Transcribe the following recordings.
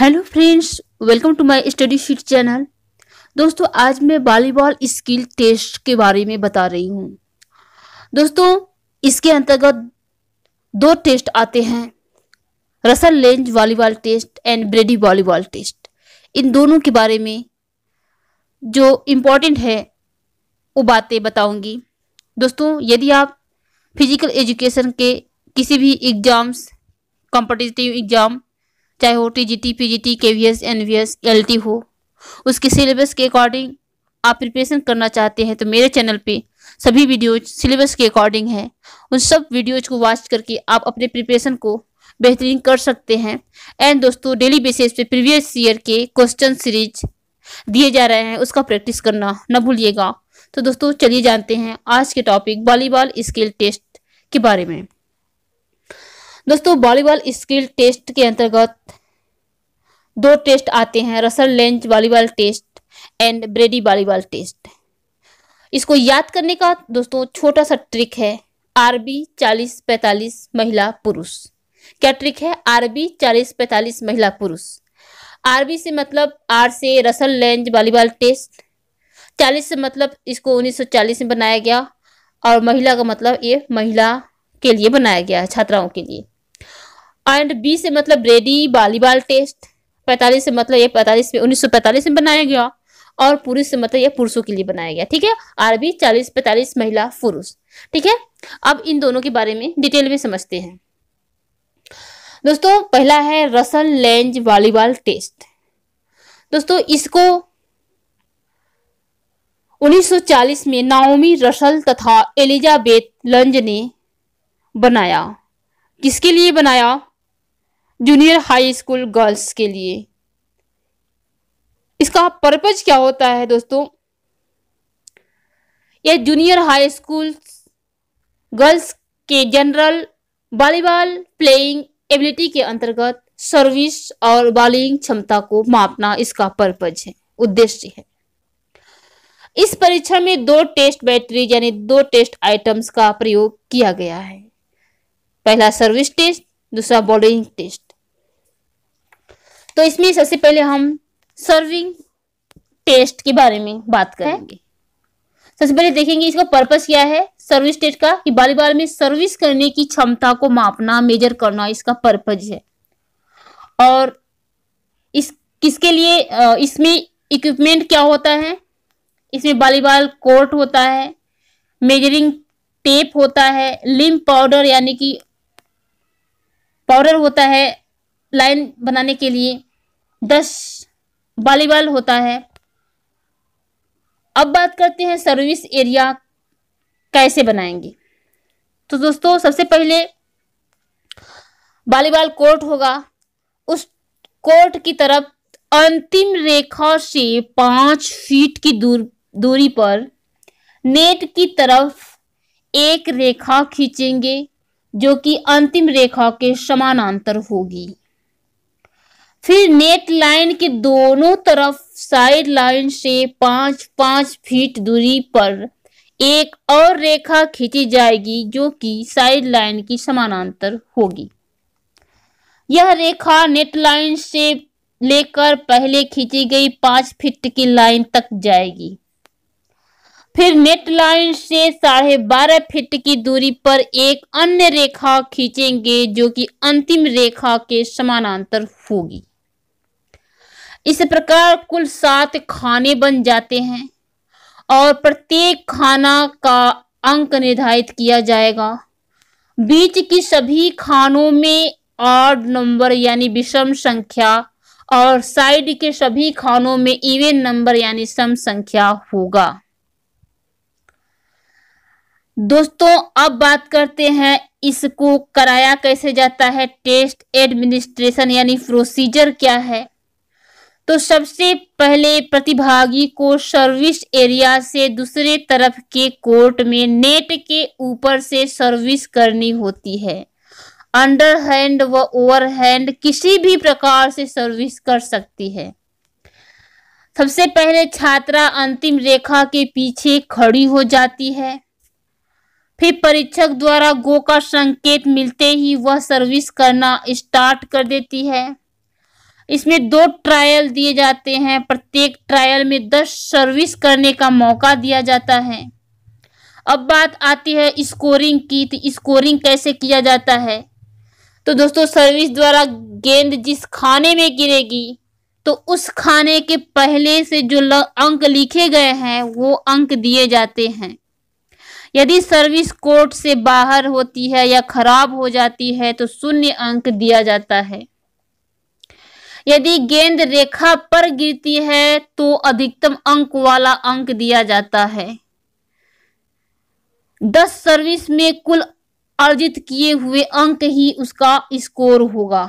hello friends welcome to my study sheet channel दोस्तों आज मैं वॉलीबॉल स्किल टेस्ट के बारे में बता रही हूँ दोस्तों इसके अंतर्गत दो टेस्ट आते हैं Russell Lange volleyball test and Brady volleyball test इन दोनों के बारे में जो इम्पोर्टेंट है वो बातें बताऊंगी दोस्तों यदि आप फिजिकल एजुकेशन के किसी भी एग्ज़ाम्स कॉम्पिटिटिव एग्ज़ाम चाहे वो T G T P G T K V S N V S L T हो उसके सिलेबस के अकॉर्डिंग आप प्रिपरेशन करना चाहते हैं तो मेरे चैनल पे सभी वीडियोज सिलेबस के अकॉर्डिंग हैं उन सब वीडियोज को वॉच करके आप अपने प्रिपरेशन को बेहतरीन कर सकते हैं एंड दोस्तों डेली बेसिस पे प्रीवियस ईयर के क्वेश्चन सीरीज दिए जा रहे हैं उसका प्रैक्टिस करना न भूलिएगा तो दोस्तों चलिए जानते हैं आज के टॉपिक वॉलीबॉल स्किल टेस्ट के बारे में दोस्तों वॉलीबॉल स्किल टेस्ट के अंतर्गत दो टेस्ट आते हैं Russell Lange volleyball test and Brady volleyball test इसको याद करने का दोस्तों छोटा सा ट्रिक है आरबी चालीस पैंतालीस महिला पुरुष क्या ट्रिक है आरबी चालीस पैंतालीस महिला पुरुष आरबी से मतलब आर से रसल लेंज वॉलीबॉल टेस्ट चालीस से मतलब इसको 1940 में बनाया गया और महिला का मतलब ये महिला के लिए बनाया गया है छात्राओं के लिए एंड बी से मतलब रेडी बालीबाल टेस्ट पैतालीस से मतलब ये पैतालीस में उन्नीस सौ पैतालीस में बनाया गया और पुरुष से मतलब यह पुरुषों के लिए बनाया गया ठीक है आरबी चालीस पैतालीस महिला पुरुष ठीक है अब इन दोनों के बारे में डिटेल में समझते हैं दोस्तों पहला है रसल लेंज वॉलीबॉल टेस्ट दोस्तों इसको 1940 में नाओमी रसल तथा एलिजाबेथ लंज ने बनाया किसके लिए बनाया जूनियर हाई स्कूल गर्ल्स के लिए इसका पर्पज क्या होता है दोस्तों यह जूनियर हाई स्कूल गर्ल्स के जनरल वॉलीबॉल प्लेइंग एबिलिटी के अंतर्गत सर्विस और बॉलिंग क्षमता को मापना इसका पर्पज है उद्देश्य है इस परीक्षण में दो टेस्ट बैटरी यानी दो टेस्ट आइटम्स का प्रयोग किया गया है पहला सर्विस टेस्ट दूसरा बॉलिंग टेस्ट तो इसमें सबसे पहले हम सर्विंग टेस्ट के बारे में बात करेंगे सबसे पहले देखेंगे इसका पर्पस क्या है सर्विस टेस्ट का कि बारी बार में सर्विस करने की क्षमता को मापना मेजर करना इसका पर्पज है और इस किसके लिए इसमें इक्विपमेंट क्या होता है इसमें बालीबाल कोर्ट होता है मेजरिंग टेप होता है लिम पाउडर यानी कि पाउडर होता है लाइन बनाने के लिए दस वॉलीबॉल होता है अब बात करते हैं सर्विस एरिया कैसे बनाएंगे तो दोस्तों सबसे पहले वॉलीबॉल कोर्ट होगा उस कोर्ट की तरफ अंतिम रेखा से पांच फीट की दूर दूरी पर नेट की तरफ एक रेखा खींचेंगे जो कि अंतिम रेखा के समानांतर होगी फिर नेट लाइन के दोनों तरफ साइड लाइन से पांच पांच फीट दूरी पर एक और रेखा खींची जाएगी जो कि साइड लाइन की समानांतर होगी यह रेखा नेट लाइन से लेकर पहले खींची गई पांच फीट की लाइन तक जाएगी फिर नेट लाइन से साढ़े बारह फीट की दूरी पर एक अन्य रेखा खींचेंगे जो कि अंतिम रेखा के समानांतर होगी इस प्रकार कुल सात खाने बन जाते हैं और प्रत्येक खाना का अंक निर्धारित किया जाएगा बीच की सभी खानों में ऑड नंबर यानी विषम संख्या और साइड के सभी खानों में इवेन नंबर यानी सम संख्या होगा दोस्तों अब बात करते हैं इसको कराया कैसे जाता है टेस्ट एडमिनिस्ट्रेशन यानी प्रोसीजर क्या है तो सबसे पहले प्रतिभागी को सर्विस एरिया से दूसरे तरफ के कोर्ट में नेट के ऊपर से सर्विस करनी होती है अंडर हैंड व ओवर हैंड किसी भी प्रकार से सर्विस कर सकती है सबसे पहले छात्रा अंतिम रेखा के पीछे खड़ी हो जाती है फिर परीक्षक द्वारा गो का संकेत मिलते ही वह सर्विस करना स्टार्ट कर देती है इसमें दो ट्रायल दिए जाते हैं प्रत्येक ट्रायल में दस सर्विस करने का मौका दिया जाता है अब बात आती है स्कोरिंग की तो स्कोरिंग कैसे किया जाता है तो दोस्तों सर्विस द्वारा गेंद जिस खाने में गिरेगी तो उस खाने के पहले से जो अंक लिखे गए हैं वो अंक दिए जाते हैं यदि सर्विस कोर्ट से बाहर होती है या खराब हो जाती है तो शून्य अंक दिया जाता है यदि गेंद रेखा पर गिरती है तो अधिकतम अंक वाला अंक दिया जाता है दस सर्विस में कुल अर्जित किए हुए अंक ही उसका स्कोर होगा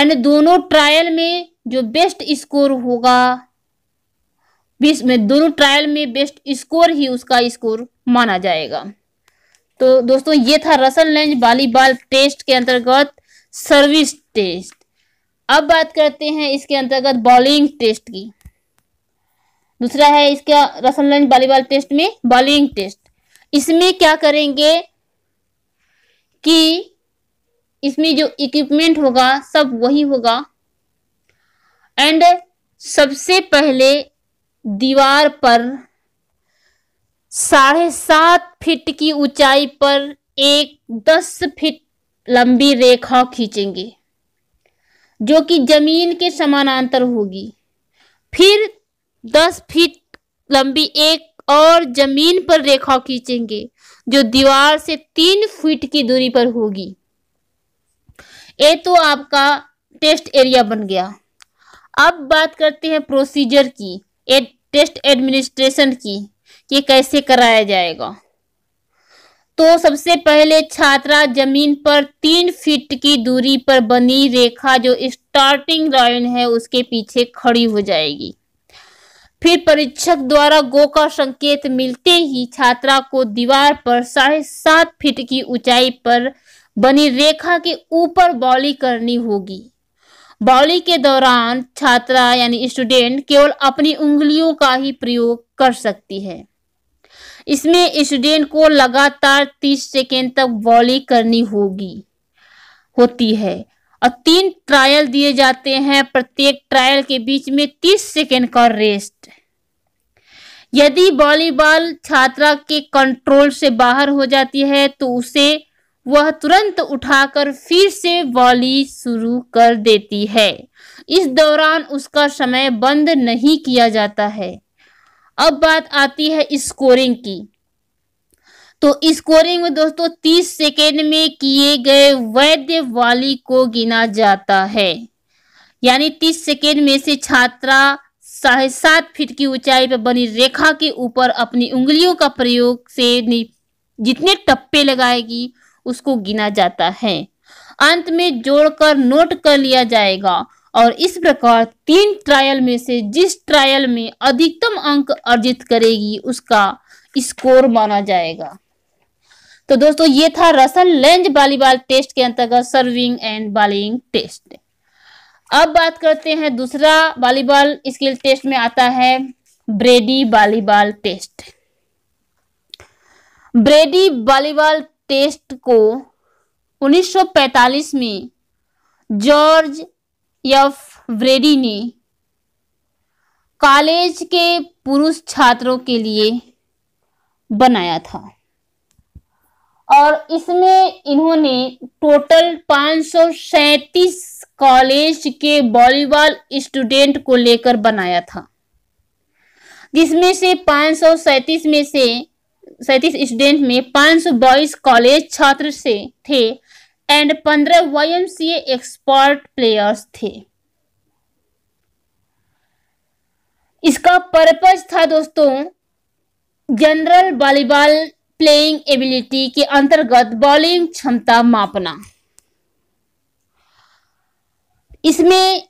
एंड दोनों ट्रायल में जो बेस्ट स्कोर होगा बीस में दोनों ट्रायल में बेस्ट स्कोर ही उसका स्कोर माना जाएगा तो दोस्तों ये था रसल लैंज वॉलीबॉल टेस्ट के अंतर्गत सर्विस टेस्ट अब बात करते हैं इसके अंतर्गत बॉलिंग टेस्ट की दूसरा है इसका रसमलंज वॉलीबॉल टेस्ट में बॉलिंग टेस्ट इसमें क्या करेंगे कि इसमें जो इक्विपमेंट होगा सब वही होगा एंड सबसे पहले दीवार पर साढ़े सात फिट की ऊंचाई पर एक दस फिट लंबी रेखा खींचेंगे जो कि जमीन के समानांतर होगी फिर दस फीट लंबी एक और जमीन पर रेखा खींचेंगे जो दीवार से तीन फीट की दूरी पर होगी ये तो आपका टेस्ट एरिया बन गया अब बात करते हैं प्रोसीजर की टेस्ट एडमिनिस्ट्रेशन की कि कैसे कराया जाएगा तो सबसे पहले छात्रा जमीन पर तीन फीट की दूरी पर बनी रेखा जो स्टार्टिंग लाइन है उसके पीछे खड़ी हो जाएगी फिर परीक्षक द्वारा गो का संकेत मिलते ही छात्रा को दीवार पर साढ़े सात फीट की ऊंचाई पर बनी रेखा के ऊपर बॉली करनी होगी बॉली के दौरान छात्रा यानी स्टूडेंट केवल अपनी उंगलियों का ही प्रयोग कर सकती है इसमें स्टूडेंट को लगातार तीस सेकेंड तक वॉली करनी होगी होती है और तीन ट्रायल दिए जाते हैं प्रत्येक ट्रायल के बीच में तीस सेकेंड का रेस्ट यदि वॉलीबॉल छात्रा के कंट्रोल से बाहर हो जाती है तो उसे वह तुरंत उठाकर फिर से वॉली शुरू कर देती है इस दौरान उसका समय बंद नहीं किया जाता है अब बात आती है स्कोरिंग की तो स्कोरिंग में दोस्तों 30 सेकेंड में किए गए वैध वाली को गिना जाता है यानी 30 सेकेंड में से छात्रा साढ़े सात फीट की ऊंचाई पर बनी रेखा के ऊपर अपनी उंगलियों का प्रयोग से जितने टप्पे लगाएगी उसको गिना जाता है अंत में जोड़कर नोट कर लिया जाएगा और इस प्रकार तीन ट्रायल में से जिस ट्रायल में अधिकतम अंक अर्जित करेगी उसका स्कोर माना जाएगा तो दोस्तों ये था रसल लेंज वालीबॉल टेस्ट के अंतर्गत सर्विंग एंड बॉलिंग टेस्ट अब बात करते हैं दूसरा वॉलीबॉल स्किल टेस्ट में आता है Brady volleyball test Brady volleyball test को 1945 में जॉर्ज एफ व्रेडी ने कॉलेज के पुरुष छात्रों के लिए बनाया था और इसमें इन्होंने टोटल पाँच कॉलेज के वॉलीबॉल स्टूडेंट को लेकर बनाया था जिसमें से पाँच में से सैतीस स्टूडेंट में सौ बॉयज कॉलेज छात्र से थे एंड पंद्रह वाई एक्सपर्ट प्लेयर्स थे इसका पर्पज था दोस्तों जनरल वॉलीबॉल प्लेइंग एबिलिटी के अंतर्गत बॉलिंग क्षमता मापना इसमें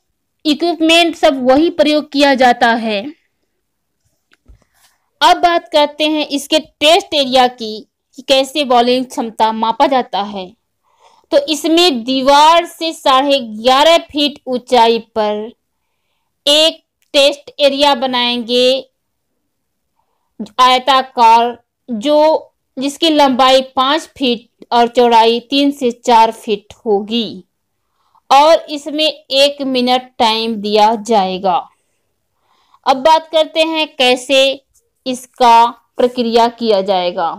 इक्विपमेंट सब वही प्रयोग किया जाता है अब बात करते हैं इसके टेस्ट एरिया की कि कैसे बॉलिंग क्षमता मापा जाता है तो इसमें दीवार से साढ़े ग्यारह फीट ऊंचाई पर एक टेस्ट एरिया बनाएंगे आयताकार जो जिसकी लंबाई पांच फीट और चौड़ाई तीन से चार फीट होगी और इसमें एक मिनट टाइम दिया जाएगा अब बात करते हैं कैसे इसका प्रक्रिया किया जाएगा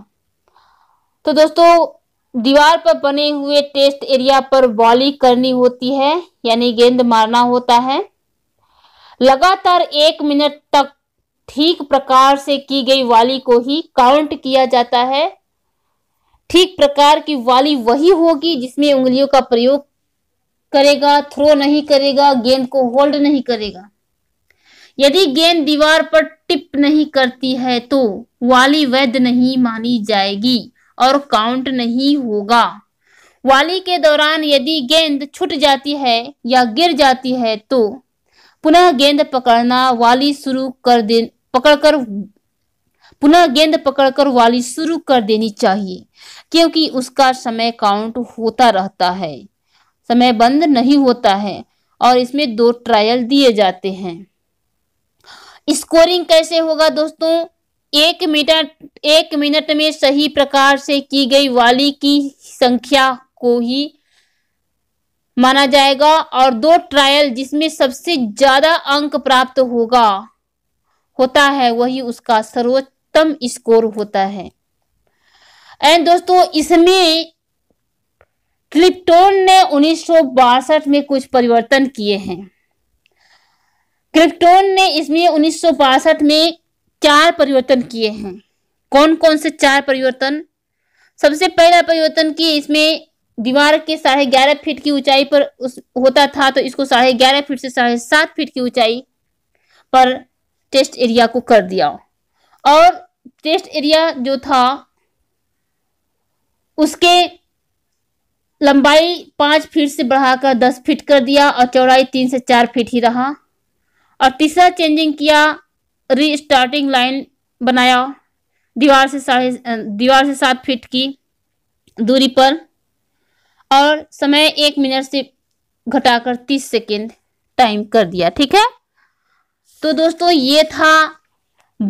तो दोस्तों दीवार पर बने हुए टेस्ट एरिया पर बॉलिंग करनी होती है यानी गेंद मारना होता है लगातार एक मिनट तक ठीक प्रकार से की गई वाली को ही काउंट किया जाता है ठीक प्रकार की वाली वही होगी जिसमें उंगलियों का प्रयोग करेगा थ्रो नहीं करेगा गेंद को होल्ड नहीं करेगा यदि गेंद दीवार पर टिप नहीं करती है तो वाली वैध नहीं मानी जाएगी और काउंट नहीं होगा वाली के दौरान यदि गेंद छूट जाती है या गिर जाती है तो पुनः गेंद पकड़ना वाली शुरू कर दे पकड़कर पुनः गेंद पकड़कर वाली शुरू कर देनी चाहिए क्योंकि उसका समय काउंट होता रहता है समय बंद नहीं होता है और इसमें दो ट्रायल दिए जाते हैं स्कोरिंग कैसे होगा दोस्तों एक मिनट एक मिनट में सही प्रकार से की गई वाली की संख्या को ही माना जाएगा और दो ट्रायल जिसमें सबसे ज्यादा अंक प्राप्त होगा होता है वही उसका सर्वोत्तम स्कोर होता है एंड दोस्तों इसमें क्रिप्टोन ने उन्नीस में कुछ परिवर्तन किए हैं क्रिप्टोन ने इसमें उन्नीस में चार परिवर्तन किए हैं कौन कौन से चार परिवर्तन सबसे पहला परिवर्तन कि इसमें दीवार के साढ़े ग्यारह फीट की ऊंचाई पर उस होता था तो इसको साढ़े ग्यारह फीट से साढ़े सात फीट की ऊंचाई पर टेस्ट एरिया को कर दिया और टेस्ट एरिया जो था उसके लंबाई पाँच फीट से बढ़ाकर दस फीट कर दिया और चौड़ाई तीन से चार फीट ही रहा और तीसरा चेंजिंग किया री स्टार्टिंग लाइन बनाया दीवार से साढ़े दीवार से सात फीट की दूरी पर और समय एक मिनट से घटाकर तीस सेकेंड टाइम कर दिया ठीक है तो दोस्तों ये था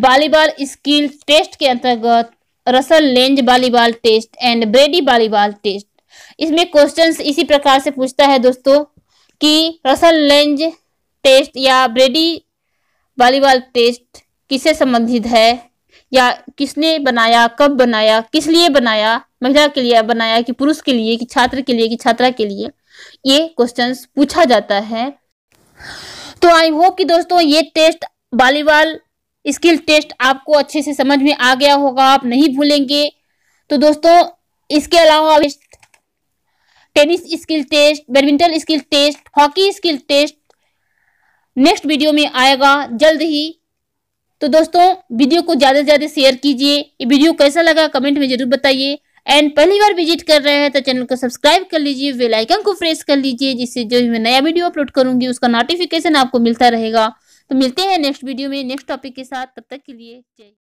वॉलीबॉल स्किल टेस्ट के अंतर्गत Russell Lange volleyball test and Brady volleyball test इसमें क्वेश्चंस इसी प्रकार से पूछता है दोस्तों कि रसल लेंज टेस्ट या ब्रेडी वॉलीबॉल टेस्ट किससे संबंधित है या किसने बनाया कब बनाया किस लिए बनाया महिला के लिए बनाया कि पुरुष के लिए कि छात्र के लिए कि छात्रा के लिए ये क्वेश्चन पूछा जाता है तो आई होप कि दोस्तों ये टेस्ट वॉलीबॉल स्किल टेस्ट आपको अच्छे से समझ में आ गया होगा आप नहीं भूलेंगे तो दोस्तों इसके अलावा tennis skill test badminton skill test hockey skill test next video में आएगा जल्द ही तो दोस्तों वीडियो को ज़्यादा से ज़्यादा शेयर कीजिए ये वीडियो कैसा लगा कमेंट में ज़रूर बताइए एंड पहली बार विजिट कर रहे हैं तो चैनल को सब्सक्राइब कर लीजिए बेल आइकन को प्रेस कर लीजिए जिससे जो मैं नया वीडियो अपलोड करूंगी उसका नोटिफिकेशन आपको मिलता रहेगा तो मिलते हैं नेक्स्ट वीडियो में नेक्स्ट टॉपिक के साथ तब तक के लिए जय